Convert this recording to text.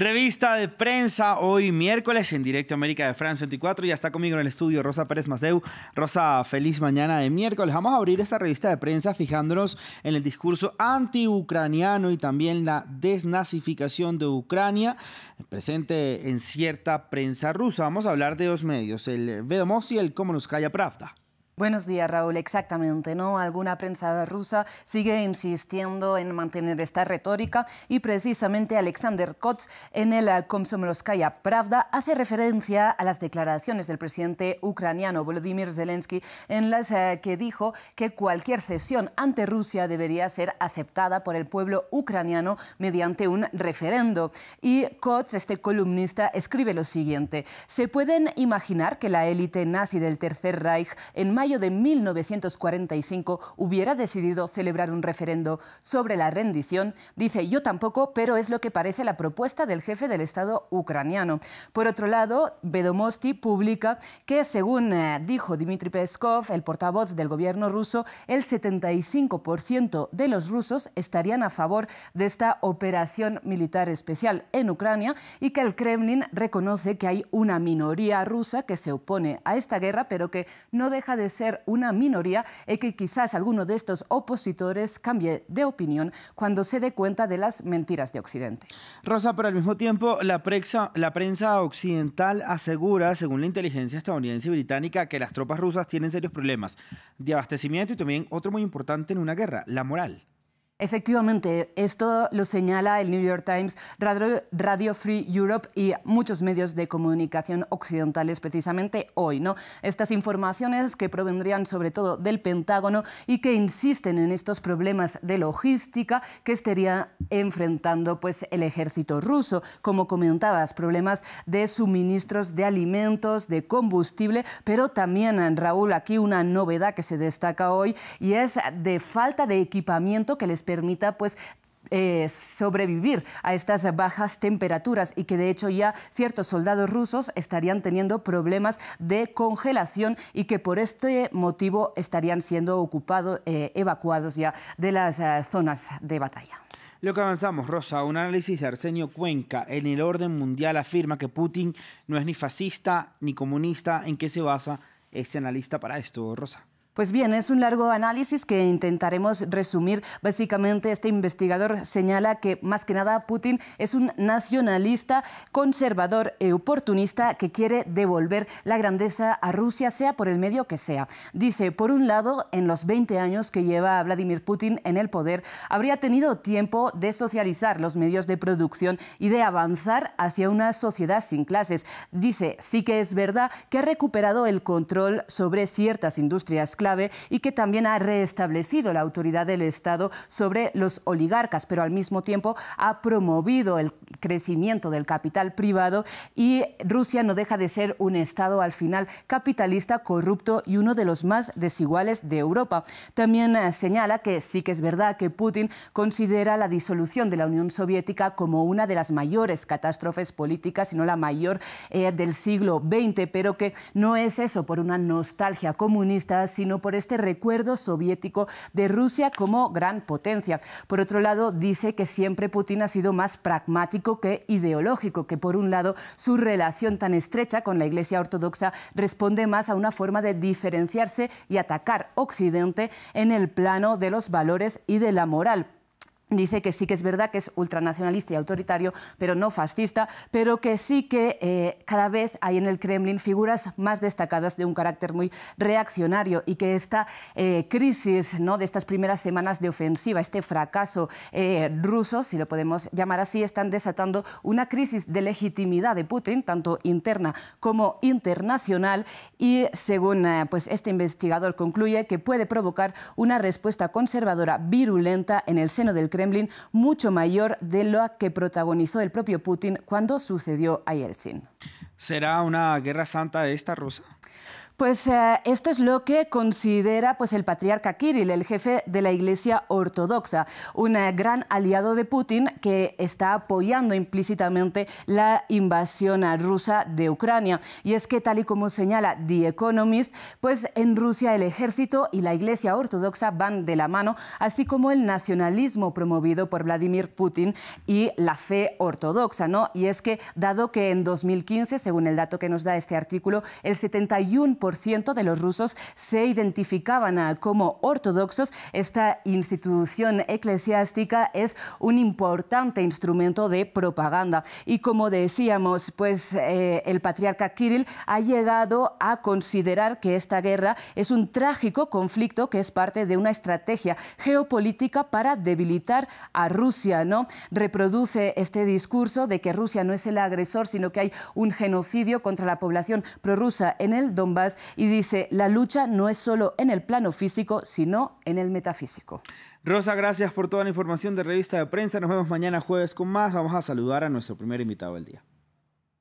Revista de prensa hoy miércoles en Directo América de France 24. Ya está conmigo en el estudio Rosa Pérez Maceu. Rosa, feliz mañana de miércoles. Vamos a abrir esta revista de prensa fijándonos en el discurso anti-ucraniano y también la desnazificación de Ucrania, presente en cierta prensa rusa. Vamos a hablar de dos medios, el Vedomos y el nos calla Pravda. Buenos días, Raúl. Exactamente, ¿no? Alguna prensa rusa sigue insistiendo en mantener esta retórica y precisamente Alexander Kotz en el Komsomoloskaya Pravda hace referencia a las declaraciones del presidente ucraniano Volodymyr Zelensky en las eh, que dijo que cualquier cesión ante Rusia debería ser aceptada por el pueblo ucraniano mediante un referendo. Y Kotz, este columnista, escribe lo siguiente. Se pueden imaginar que la élite nazi del Tercer Reich en mayo de 1945 hubiera decidido celebrar un referendo sobre la rendición, dice yo tampoco, pero es lo que parece la propuesta del jefe del Estado ucraniano. Por otro lado, Vedomosti publica que, según eh, dijo Dmitry Peskov, el portavoz del gobierno ruso, el 75% de los rusos estarían a favor de esta operación militar especial en Ucrania y que el Kremlin reconoce que hay una minoría rusa que se opone a esta guerra, pero que no deja de ser ser una minoría y que quizás alguno de estos opositores cambie de opinión cuando se dé cuenta de las mentiras de Occidente. Rosa, pero al mismo tiempo la la prensa occidental asegura, según la inteligencia estadounidense y británica, que las tropas rusas tienen serios problemas de abastecimiento y también otro muy importante en una guerra, la moral. Efectivamente, esto lo señala el New York Times, Radio, Free Europe y muchos medios de comunicación occidentales precisamente hoy. ¿no? Estas informaciones que provendrían sobre todo del Pentágono y que insisten en estos problemas de logística que estaría enfrentando pues, el ejército ruso. Como comentabas, problemas de suministros de alimentos, de combustible, pero también, Raúl, aquí una novedad que se destaca hoy y es de falta de equipamiento que les permita pues eh, sobrevivir a estas bajas temperaturas y que de hecho ya ciertos soldados rusos estarían teniendo problemas de congelación y que por este motivo estarían siendo ocupados, eh, evacuados ya de las eh, zonas de batalla. Lo que avanzamos, Rosa, un análisis de Arsenio Cuenca en el orden mundial afirma que Putin no es ni fascista ni comunista. ¿En qué se basa este analista para esto, Rosa? Pues bien, es un largo análisis que intentaremos resumir. Básicamente, este investigador señala que más que nada Putin es un nacionalista conservador e oportunista que quiere devolver la grandeza a Rusia, sea por el medio que sea. Dice, por un lado, en los 20 años que lleva Vladimir Putin en el poder, habría tenido tiempo de socializar los medios de producción y de avanzar hacia una sociedad sin clases. Dice, sí que es verdad que ha recuperado el control sobre ciertas industrias clave y que también ha reestablecido la autoridad del Estado sobre los oligarcas, pero al mismo tiempo ha promovido el crecimiento del capital privado y Rusia no deja de ser un Estado al final capitalista, corrupto y uno de los más desiguales de Europa. También eh, señala que sí que es verdad que Putin considera la disolución de la Unión Soviética como una de las mayores catástrofes políticas, si no la mayor eh, del siglo XX, pero que no es eso por una nostalgia comunista, sino por este recuerdo soviético de Rusia como gran potencia. Por otro lado, dice que siempre Putin ha sido más pragmático que ideológico, que por un lado su relación tan estrecha con la Iglesia Ortodoxa responde más a una forma de diferenciarse y atacar Occidente en el plano de los valores y de la moral dice que sí que es verdad que es ultranacionalista y autoritario, pero no fascista, pero que sí que eh, cada vez hay en el Kremlin figuras más destacadas de un carácter muy reaccionario y que esta eh, crisis ¿no? de estas primeras semanas de ofensiva, este fracaso eh, ruso, si lo podemos llamar así, están desatando una crisis de legitimidad de Putin, tanto interna como internacional, y según pues este investigador concluye que puede provocar una respuesta conservadora virulenta en el seno del Kremlin mucho mayor de lo que protagonizó el propio Putin cuando sucedió a Yeltsin. ¿Será una guerra santa esta rusa? Pues eh, esto es lo que considera pues, el patriarca Kirill, el jefe de la Iglesia Ortodoxa, un eh, gran aliado de Putin que está apoyando implícitamente la invasión eh, rusa de Ucrania. Y es que, tal y como señala The Economist, pues en Rusia el ejército y la Iglesia Ortodoxa van de la mano, así como el nacionalismo promovido por Vladimir Putin y la fe ortodoxa. ¿no? Y es que, dado que en 2015, según el dato que nos da este artículo, el 71% de los rusos se identificaban ah, como ortodoxos. Esta institución eclesiástica es un importante instrumento de propaganda. Y como decíamos, pues eh, el patriarca Kirill ha llegado a considerar que esta guerra es un trágico conflicto que es parte de una estrategia geopolítica para debilitar a Rusia. ¿no? Reproduce este discurso de que Rusia no es el agresor, sino que hay un genocidio contra la población prorrusa en el Donbass y dice, la lucha no es solo en el plano físico, sino en el metafísico. Rosa, gracias por toda la información de Revista de Prensa. Nos vemos mañana jueves con más. Vamos a saludar a nuestro primer invitado del día.